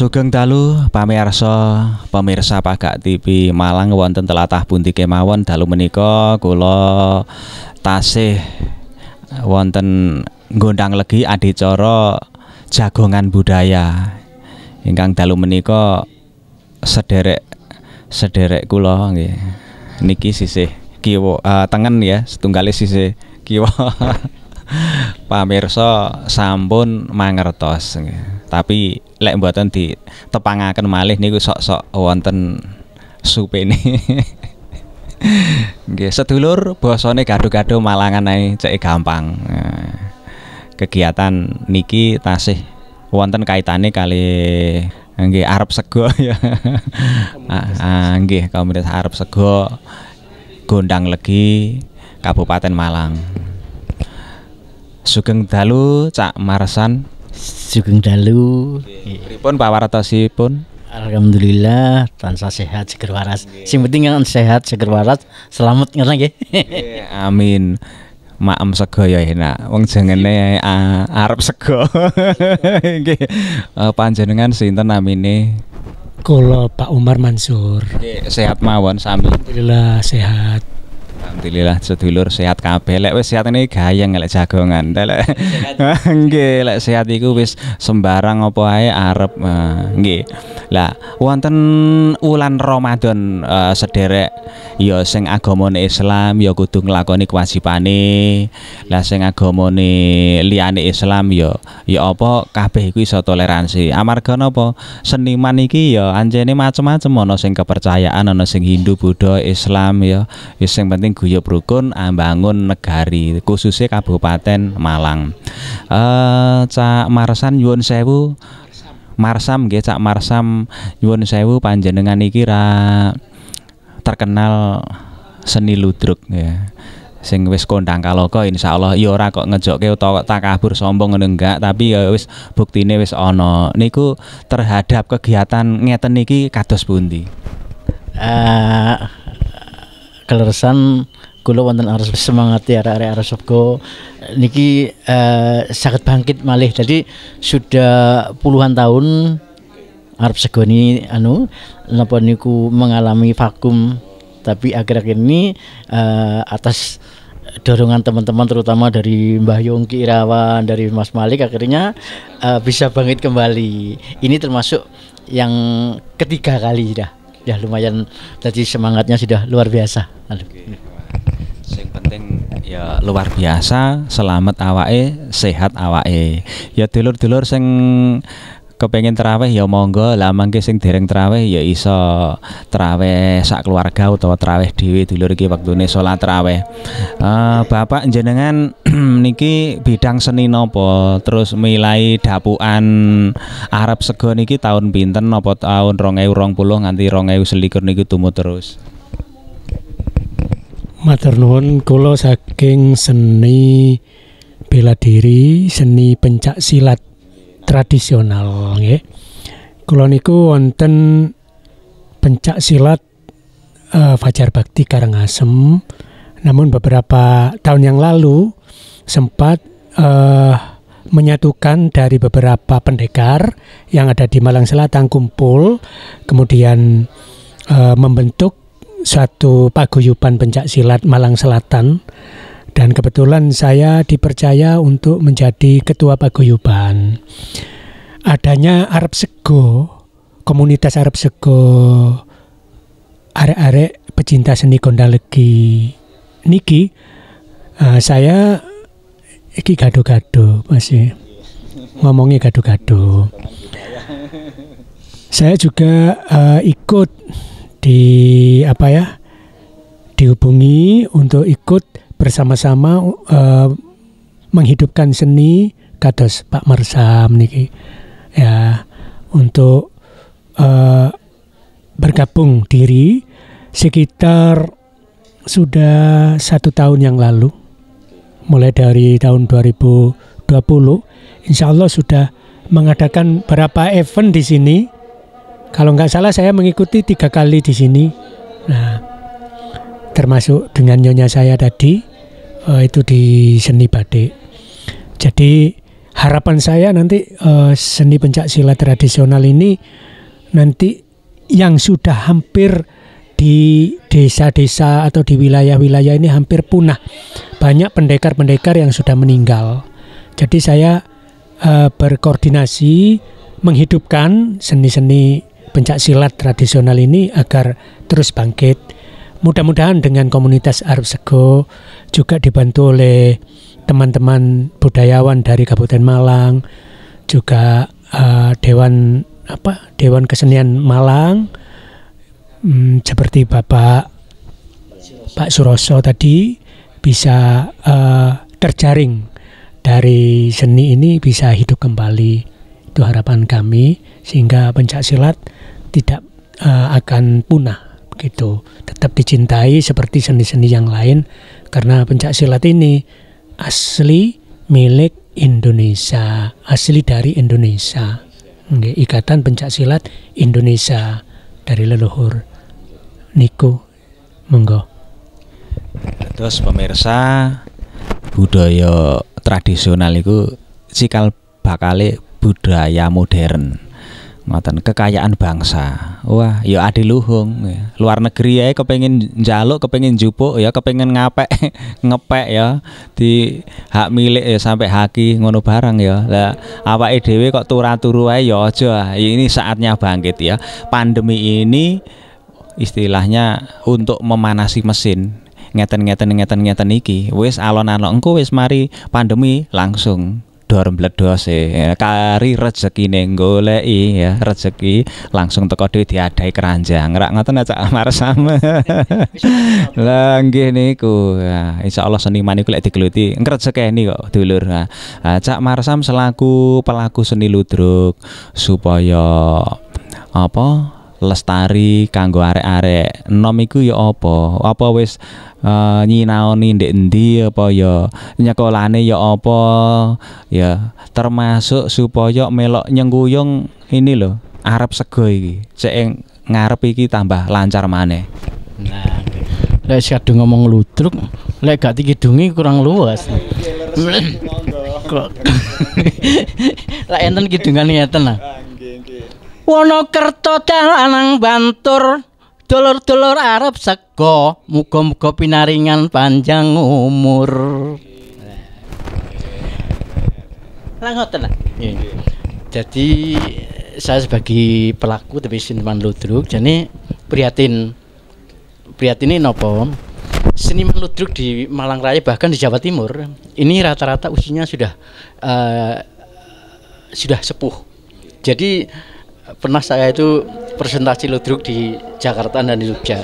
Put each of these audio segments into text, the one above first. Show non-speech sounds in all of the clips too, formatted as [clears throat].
Sugeng dalu pamirsa pemirsa Pagak TV Malang wonten telatah bunti kemawon dalu menika kula tasih wonten gondang legi adicara jagongan budaya ingkang dalu menika sederek sederek kula nggih niki sisih kiwa uh, tengen ya setunggalis e sisih kiwa [laughs] Pamirsa sampun mangertos tapi lek mboten ditepangaken malih niku sok-sok wonten supene nggih sedulur basane gado-gado Malangan ae cek gampang kegiatan niki tasih wonten kaitane kali nggih arep sego [laughs] ya ah, ah, nggih komunitas arep sego Gondang Legi Kabupaten Malang Sugeng dalu Cak Marsan. Sugeng dalu. Pripun pawartosipun? Alhamdulillah tansah sehat seger waras. Sing penting kan sehat seger waras, selamat ngono nggih. Amin. Maem sego ya enak. Wong jengene arep sego. [laughs] Nggih. Eh, panjenengan sinten namine? Kula Pak Umar Mansur. Nggih, sehat mawon sami. Alhamdulillah sehat. Alhamdulillah sedulur sehat kabeh. Lek wis sehat ini gayeng lek jagongan. Lek [laughs] nggih lek sehat iku wis sembarang apa ae arep eh, nggih. Lah wonten wulan Ramadan uh, sederek ya sing agamane Islam ya kudu nglakoni kewajibane. Lah sing agamane liyane Islam ya ya apa kabeh iku iso toleransi. Amarga napa seniman iki ya anjene macem-macem ana sing kepercayaan ana sing Hindu, Buddha, Islam ya. ya sing penting sing guyub rukun ambangun ah, negari khususnya Kabupaten Malang. Eh Cak Marsan Yuwun Sewu Marsam nggih Cak Marsam Yuwun Sewu panjenengan iki ra terkenal seni ludruk ya. sing wis kondang kaloka insyaallah ya ora kok ngejokke utawa kabur sombong ngono enggak tapi ya wis buktine wis ana niku terhadap kegiatan ngeten iki kados pundi uh, kelerasan kulo wonten arus semangat ya arek-arek arep sego niki uh, eh, sangat bangkit malih jadi sudah puluhan tahun arep segoni anu napa niku mengalami vakum tapi akhir-akhir ini uh, atas dorongan teman-teman terutama dari Mbah Yongki Irawan dari Mas Malik akhirnya uh, bisa bangkit kembali ini termasuk yang ketiga kali sudah ya lumayan tadi semangatnya sudah luar biasa. Okay. Yang penting ya luar biasa, selamat awae, sehat awae. Ya dulur-dulur sing kepengen teraweh ya monggo lah mangke sing dereng teraweh ya iso teraweh sak keluarga utawa teraweh dhewe dulur iki nih sholat teraweh uh, eh, bapak jenengan [clears throat] niki bidang seni nopo terus milai dapuan Arab sego niki tahun pinten nopo tahun rong puluh nganti selikur niki tumu terus Matur nuwun saking seni bela diri, seni pencak silat tradisional nggih. Kula niku wonten pencak silat uh, Fajar Bakti Karangasem. Namun beberapa tahun yang lalu sempat uh, menyatukan dari beberapa pendekar yang ada di Malang Selatan kumpul kemudian uh, membentuk suatu paguyuban pencak silat Malang Selatan dan kebetulan saya dipercaya untuk menjadi ketua paguyuban. Adanya Arab Sego, komunitas Arab Sego, arek-arek pecinta seni gondalegi Niki, uh, saya iki gado-gado masih ya. ngomongnya gado-gado. Saya juga uh, ikut di apa ya dihubungi untuk ikut bersama-sama uh, menghidupkan seni kados Pak Marsam niki ya untuk uh, bergabung diri sekitar sudah satu tahun yang lalu mulai dari tahun 2020 insya Allah sudah mengadakan berapa event di sini kalau nggak salah saya mengikuti tiga kali di sini nah termasuk dengan nyonya saya tadi uh, itu di seni batik. Jadi harapan saya nanti uh, seni pencak silat tradisional ini nanti yang sudah hampir di desa-desa atau di wilayah-wilayah ini hampir punah. Banyak pendekar-pendekar yang sudah meninggal. Jadi saya uh, berkoordinasi menghidupkan seni-seni pencak silat tradisional ini agar terus bangkit mudah-mudahan dengan komunitas Arab Sego juga dibantu oleh teman-teman budayawan dari Kabupaten Malang juga uh, Dewan apa Dewan Kesenian Malang hmm, seperti Bapak Pak Suroso tadi bisa uh, terjaring dari seni ini bisa hidup kembali itu harapan kami sehingga pencak silat tidak uh, akan punah gitu tetap dicintai seperti seni-seni yang lain karena pencak silat ini asli milik Indonesia asli dari Indonesia ikatan pencak silat Indonesia dari leluhur Niko monggo terus pemirsa budaya tradisional itu cikal bakal budaya modern ngoten kekayaan bangsa wah ya ade luhung ya. luar negeri ya kepengen jaluk, kepengen jupuk ya kepengen ngapek [laughs] ngepek ya di hak milik ya sampai haki ngono barang ya lah apa dhewe kok turah turu ya, ya aja ini saatnya bangkit ya pandemi ini istilahnya untuk memanasi mesin ngeten ngeten ngeten ngeten iki wis alon-alon engko wis mari pandemi langsung bledor bledos e eh, kari neng goleki ya rezeki langsung teko di diadai keranjang rak ngoten aja ya, amar sama [laughs] lah nggih Insya insyaallah seniman itu lagi digeluti ngrejekeni kok dulur nah, nah Cak Marsam selaku pelaku seni ludruk supaya apa lestari kanggo arek-arek enom iku ya apa apa wis uh, nyinaoni ndek endi apa ya nyekolane ya apa ya termasuk supaya melok nyengkuyung ini loh arep sego iki sing ngarep iki tambah lancar maneh nah lek kadung ngomong ludruk lek gak dikidungi kurang luas lek [laughs] enten kidungan ngeten lah Wonokerto dalanang bantur dulur-dulur Arab sego muga-muga pinaringan panjang umur Langsung tenang. jadi saya sebagai pelaku tapi seniman ludruk jadi prihatin prihatin ini nopo seniman ludruk di Malang Raya bahkan di Jawa Timur ini rata-rata usianya sudah uh, sudah sepuh jadi pernah saya itu presentasi ludruk di Jakarta dan di Jogja.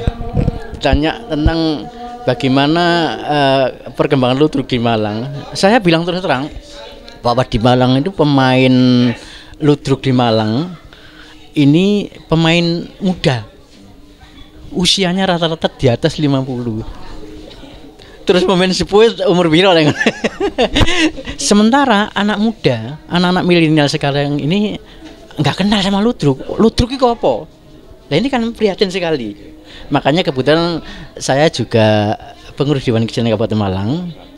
Tanya tentang bagaimana uh, perkembangan ludruk di Malang. Saya bilang terus terang bahwa di Malang itu pemain ludruk di Malang ini pemain muda. Usianya rata-rata di atas 50. Terus pemain sepuluh umur lagi? [laughs] Sementara anak muda, anak-anak milenial sekarang ini nggak kenal sama ludruk ludruk itu apa nah ini kan prihatin sekali makanya kebetulan saya juga pengurus Dewan kecil Kabupaten Malang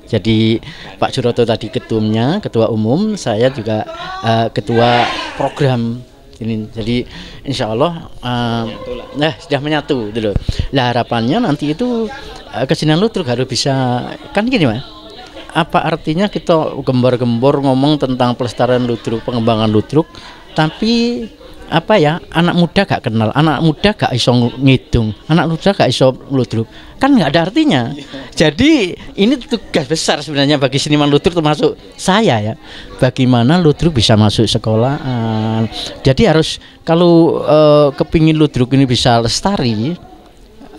jadi Pak Suroto tadi ketumnya ketua umum saya juga uh, ketua program ini jadi insya Allah uh, nah sudah menyatu dulu lah harapannya nanti itu uh, kesenian ludruk harus bisa kan gini mas apa artinya kita gembar-gembor ngomong tentang pelestarian lutruk, pengembangan lutruk? tapi apa ya anak muda gak kenal anak muda gak iso ngitung anak muda gak iso ludruk kan nggak ada artinya iya. jadi ini tugas besar sebenarnya bagi seniman ludruk termasuk saya ya bagaimana ludruk bisa masuk sekolah. jadi harus kalau uh, kepingin ludruk ini bisa lestari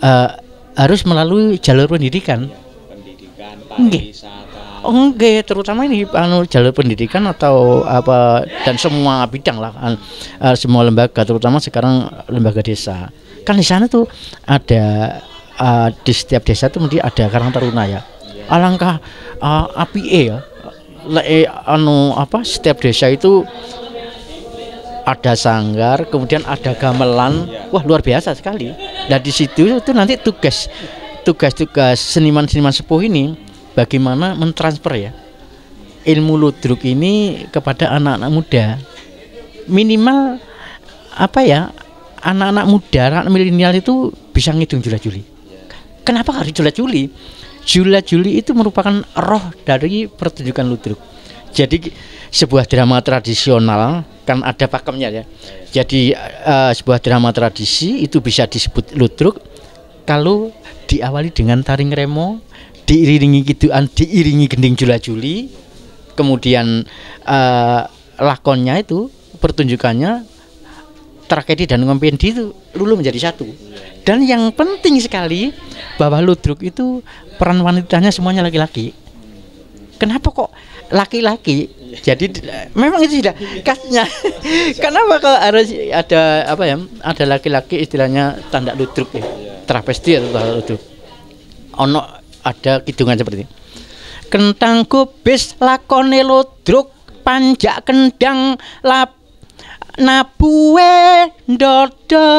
uh, harus melalui jalur pendidikan pendidikan pariwisata Oke, terutama ini anu jalur pendidikan atau apa dan semua bidang lah an, uh, semua lembaga terutama sekarang lembaga desa kan di sana tuh ada uh, di setiap desa tuh mesti ada karang taruna ya iya. alangkah uh, e, api ya le, anu apa setiap desa itu ada sanggar, kemudian ada gamelan. Iya. Wah, luar biasa sekali. Dan nah, di situ itu nanti tugas tugas-tugas seniman-seniman sepuh ini bagaimana mentransfer ya ilmu ludruk ini kepada anak-anak muda minimal apa ya anak-anak muda anak milenial itu bisa ngitung jula-juli kenapa harus jula-juli jula-juli itu merupakan roh dari pertunjukan ludruk jadi sebuah drama tradisional kan ada pakemnya ya. Jadi uh, sebuah drama tradisi itu bisa disebut ludruk kalau diawali dengan taring remo diiringi kiduan diiringi gending jula-juli kemudian uh, lakonnya itu pertunjukannya tragedi dan komedi itu lulu menjadi satu dan yang penting sekali bahwa ludruk itu peran wanitanya semuanya laki-laki kenapa kok laki-laki jadi memang itu tidak khasnya [laughs] kenapa kalau harus ada apa ya ada laki-laki istilahnya tanda ludruk ya trapesti atau tanda ludruk ono ada kidungan seperti ini. Kentang kubis lakone ludruk panjak kendang lap nabue dodo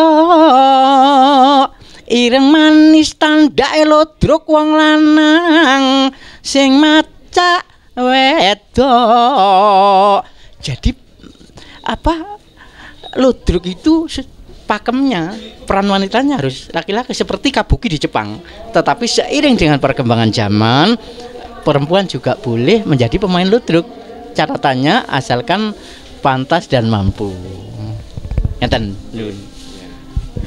ireng manis tandake ludruk wong lanang sing maca wedo jadi apa ludruk itu pakemnya peran wanitanya harus laki-laki seperti kabuki di Jepang tetapi seiring dengan perkembangan zaman perempuan juga boleh menjadi pemain ludruk catatannya asalkan pantas dan mampu Ngaten, lun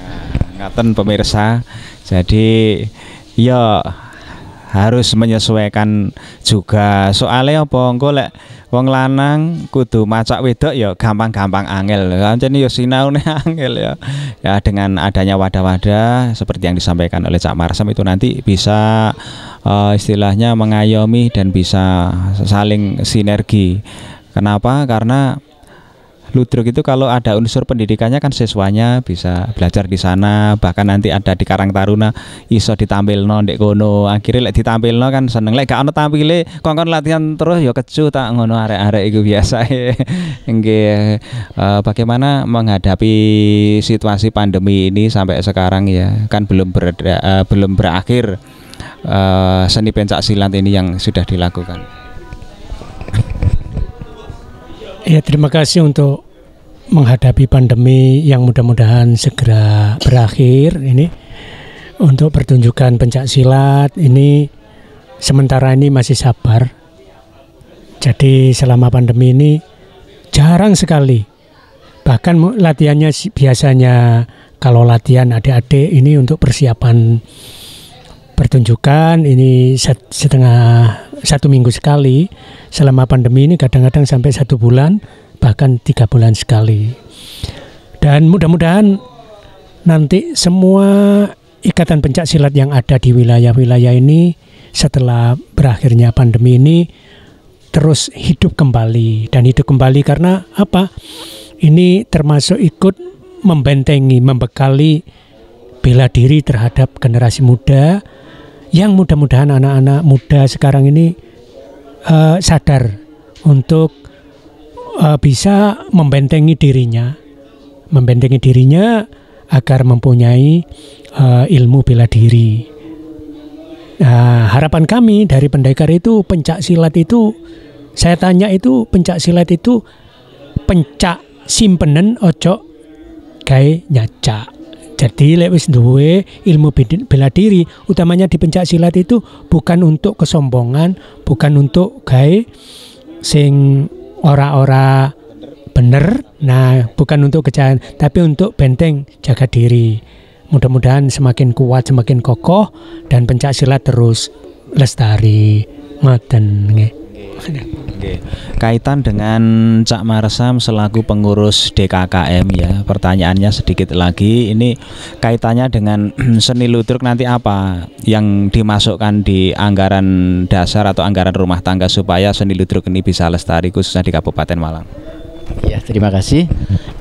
nah, ngaten pemirsa jadi ya harus menyesuaikan juga soalnya apa engko lek wong lanang kudu macak wedok ya gampang-gampang angel kancane ya sinaune [laughs] angel ya ya dengan adanya wadah-wadah seperti yang disampaikan oleh Cak marsem itu nanti bisa uh, istilahnya mengayomi dan bisa saling sinergi kenapa karena Ludruk itu kalau ada unsur pendidikannya kan siswanya bisa belajar di sana bahkan nanti ada di Karang Taruna iso ditampilno dek kono akhirnya lek ditampilno kan seneng lek gak ono kon kon latihan terus ya kecu tak ngono arek-arek itu biasa ya [laughs] uh, eh, bagaimana menghadapi situasi pandemi ini sampai sekarang ya kan belum ber, uh, eh, belum berakhir uh, seni pencak silat ini yang sudah dilakukan Ya terima kasih untuk menghadapi pandemi yang mudah-mudahan segera berakhir ini untuk pertunjukan pencak silat ini sementara ini masih sabar. Jadi selama pandemi ini jarang sekali bahkan latihannya biasanya kalau latihan adik-adik ini untuk persiapan pertunjukan ini setengah satu minggu sekali selama pandemi ini kadang-kadang sampai satu bulan bahkan tiga bulan sekali. Dan mudah-mudahan nanti semua ikatan pencak silat yang ada di wilayah-wilayah ini setelah berakhirnya pandemi ini terus hidup kembali dan hidup kembali karena apa? Ini termasuk ikut membentengi, membekali bela diri terhadap generasi muda yang mudah-mudahan anak-anak muda sekarang ini uh, sadar untuk uh, bisa membentengi dirinya, membentengi dirinya agar mempunyai uh, ilmu bela diri. Nah, harapan kami dari pendekar itu pencak silat itu saya tanya itu pencak silat itu pencak simpenen ojo gay nyacak. Jadi lewis duwe ilmu bela diri, utamanya di pencak silat itu bukan untuk kesombongan, bukan untuk gay sing ora-ora bener. Nah, bukan untuk kejahatan, tapi untuk benteng jaga diri. Mudah-mudahan semakin kuat, semakin kokoh dan pencaksilat terus lestari. Ngoten nggih. Oke. Kaitan dengan Cak Marsam selaku pengurus DKKM ya, pertanyaannya sedikit lagi. Ini kaitannya dengan [clears throat] seni ludruk nanti apa yang dimasukkan di anggaran dasar atau anggaran rumah tangga supaya seni ludruk ini bisa lestari khususnya di Kabupaten Malang. Ya, terima kasih.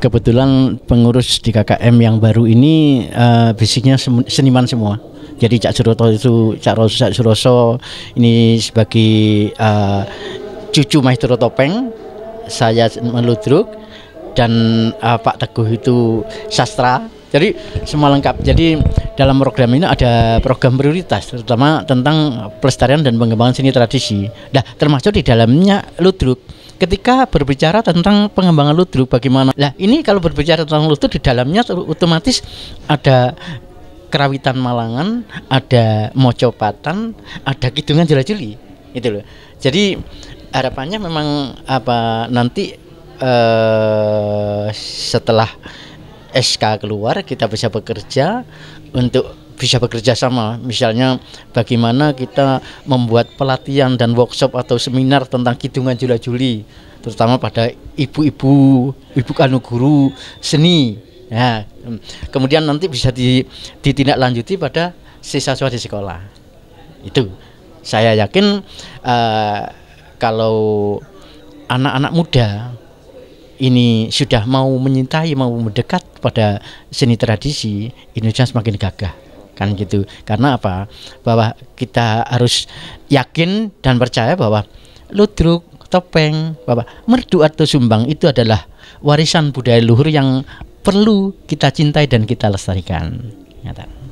Kebetulan pengurus di KKM yang baru ini uh, basicnya seniman semua. Jadi Cak Suroto itu Cak Roso, Cak Suroso ini sebagai uh, cucu Maestro Topeng saya meludruk dan uh, Pak Teguh itu sastra jadi semua lengkap jadi dalam program ini ada program prioritas terutama tentang pelestarian dan pengembangan seni tradisi nah termasuk di dalamnya ludruk ketika berbicara tentang pengembangan ludruk bagaimana nah ini kalau berbicara tentang ludruk di dalamnya otomatis ada kerawitan Malangan, ada mocopatan, ada kidungan jelajuli, itu loh. Jadi harapannya memang apa nanti uh, setelah SK keluar kita bisa bekerja untuk bisa bekerja sama misalnya bagaimana kita membuat pelatihan dan workshop atau seminar tentang kidungan Jula Juli terutama pada ibu-ibu ibu kanu guru seni ya kemudian nanti bisa ditindaklanjuti pada siswa-siswa di sekolah itu saya yakin uh, kalau anak-anak muda ini sudah mau menyintai, mau mendekat pada seni tradisi, Indonesia semakin gagah kan gitu. Karena apa? Bahwa kita harus yakin dan percaya bahwa ludruk, topeng, bahwa merdu atau sumbang itu adalah warisan budaya luhur yang perlu kita cintai dan kita lestarikan. Nyata.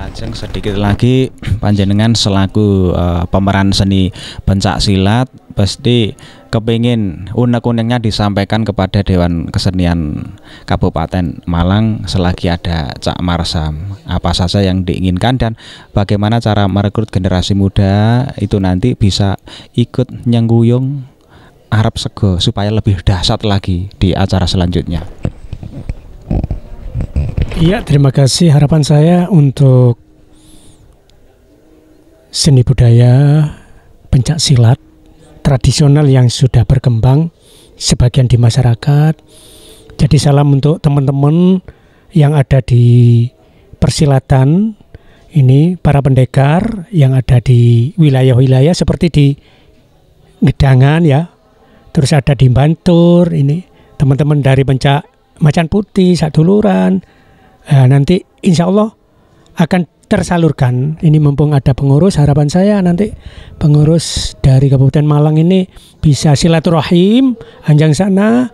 Lajeng sedikit lagi panjenengan selaku uh, pemeran seni pencak silat pasti kepingin unek-uneknya disampaikan kepada Dewan Kesenian Kabupaten Malang selagi ada Cak Marsam apa saja yang diinginkan dan bagaimana cara merekrut generasi muda itu nanti bisa ikut nyengguyung Arab Sego supaya lebih dahsyat lagi di acara selanjutnya. Ya, terima kasih. Harapan saya untuk seni budaya pencak silat tradisional yang sudah berkembang sebagian di masyarakat. Jadi salam untuk teman-teman yang ada di persilatan ini para pendekar yang ada di wilayah-wilayah seperti di Gedangan ya. Terus ada di Bantur ini teman-teman dari pencak macan putih, saduluran, Ya, nanti insya Allah akan tersalurkan. Ini mumpung ada pengurus, harapan saya nanti pengurus dari Kabupaten Malang ini bisa silaturahim, anjang sana,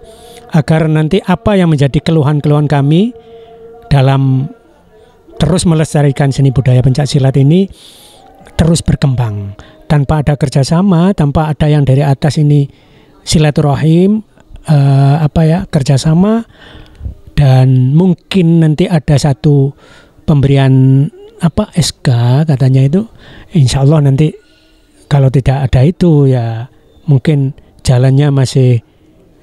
agar nanti apa yang menjadi keluhan-keluhan kami dalam terus melestarikan seni budaya pencak silat ini terus berkembang. Tanpa ada kerjasama, tanpa ada yang dari atas ini silaturahim, eh, apa ya kerjasama dan mungkin nanti ada satu pemberian apa SK katanya itu insya Allah nanti kalau tidak ada itu ya mungkin jalannya masih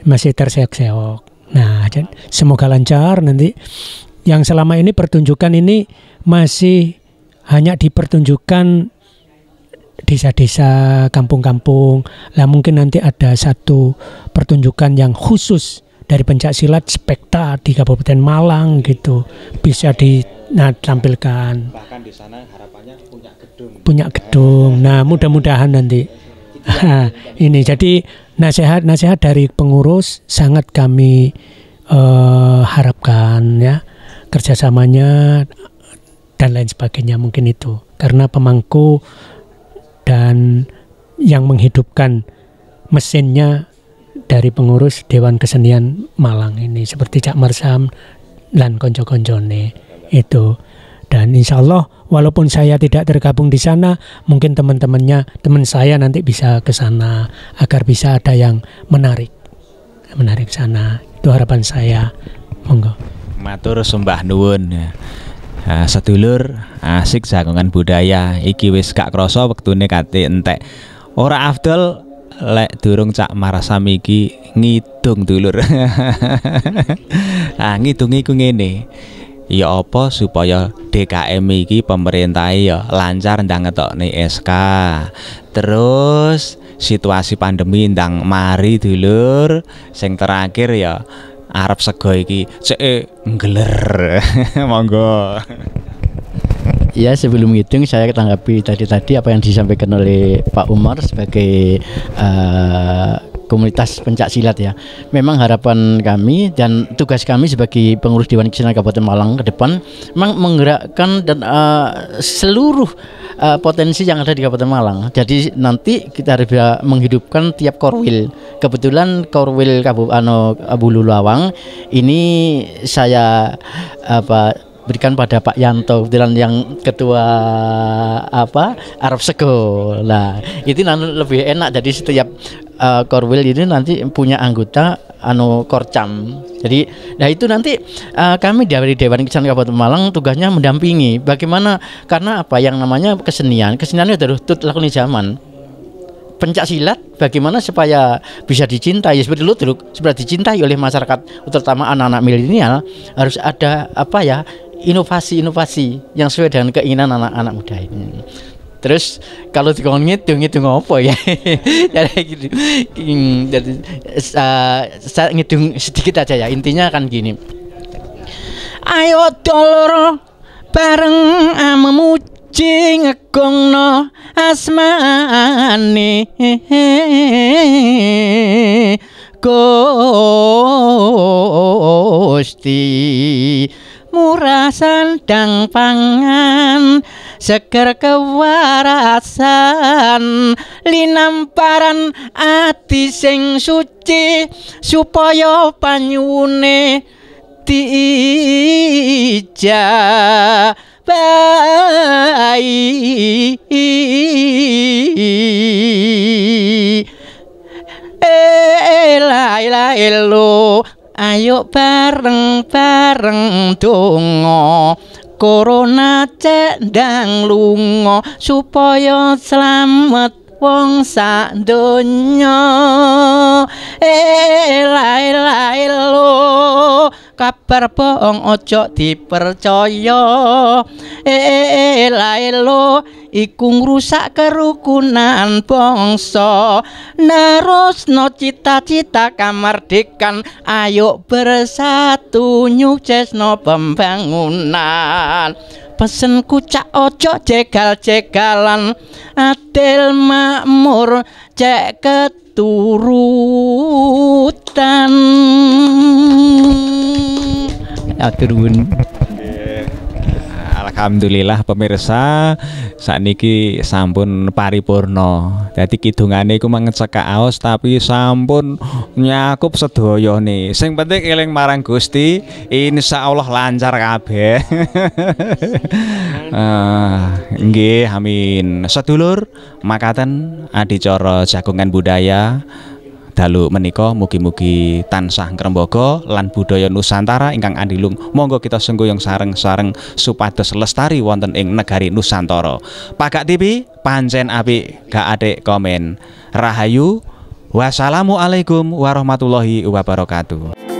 masih terseok-seok nah semoga lancar nanti yang selama ini pertunjukan ini masih hanya dipertunjukkan desa-desa kampung-kampung lah mungkin nanti ada satu pertunjukan yang khusus dari pencak silat spekta di Kabupaten Malang gitu bisa di nah tampilkan bahkan di sana harapannya punya gedung punya gedung nah mudah-mudahan nanti [laughs] ini jadi nasihat-nasihat dari pengurus sangat kami uh, harapkan ya kerjasamanya dan lain sebagainya mungkin itu karena pemangku dan yang menghidupkan mesinnya dari pengurus Dewan Kesenian Malang ini seperti Cak Marsam dan konco-koncone itu dan insya Allah walaupun saya tidak tergabung di sana mungkin teman-temannya teman saya nanti bisa ke sana agar bisa ada yang menarik menarik sana itu harapan saya monggo matur sembah nuwun Uh, sedulur asik jagongan budaya iki wis gak krasa wektune kate entek ora afdol lek durung cak marasami iki ngidung dulur [laughs] ah ngidung iku ngene ya apa supaya DKM iki pemerintah ya lancar ndang ngetokne SK terus situasi pandemi ndang mari dulur sing terakhir ya Arab sego iki cek eh, ngeler. [laughs] monggo Ya sebelum meeting saya tanggapi tadi-tadi apa yang disampaikan oleh Pak Umar sebagai uh, komunitas pencak silat ya. Memang harapan kami dan tugas kami sebagai pengurus Dewan Kesenian Kabupaten Malang ke depan memang menggerakkan dan uh, seluruh uh, potensi yang ada di Kabupaten Malang. Jadi nanti kita harus menghidupkan tiap korwil. Kebetulan korwil Kabupaten Lulawang ini saya apa berikan pada Pak Yanto kebetulan yang ketua apa Arab Seko lah nah, itu nanti lebih enak jadi setiap uh, Korwil ini nanti punya anggota anu korcam jadi nah itu nanti uh, kami dari Dewan Kesenian Kabupaten Malang tugasnya mendampingi bagaimana karena apa yang namanya kesenian kesenian itu harus di zaman pencak silat bagaimana supaya bisa dicintai ya, seperti lutruk seperti dicintai oleh masyarakat terutama anak-anak milenial harus ada apa ya inovasi-inovasi yang sesuai dengan keinginan anak-anak muda ini. Terus kalau dikon ngitung ngitung apa ya? [laughs] jadi gitu. Jadi eh, saya ngitung sedikit aja ya. Intinya kan gini. Ayo dolor bareng eh, memuji ngegongno asmane. ko asal dang pangan seger kewarasan linamparan ati sing suci supaya panyune tija bai eh, eh la ayo bareng bareng dongo Corona cek dang lungo supaya selamat wong sak donya eh lai lai lo kabar bohong ojo dipercaya ee e, e, iku ngrusak kerukunan bangsa nerusno cita-cita kamardikan ayo bersatu nyuksesno pembangunan pesenku cak ojo jegal-jegalan adil makmur cek keturutan atur Alhamdulillah pemirsa saat sakniki sampun paripurno jadi kidungane iku mengecekak aos tapi sampun nyakup sedoyo nih. Sing penting eling marang Gusti, Allah lancar kabeh. [laughs] ah, nggih amin. Sedulur makaten adicara jagungan budaya dalu menika mugi-mugi tansah ngrembaga lan budaya Nusantara ingkang andilung. Monggo kita senggoyong sareng-sareng supados lestari wonten ing negari Nusantara. pakak TV pancen apik gak adik komen. Rahayu Wassalamualaikum warahmatullahi wabarakatuh.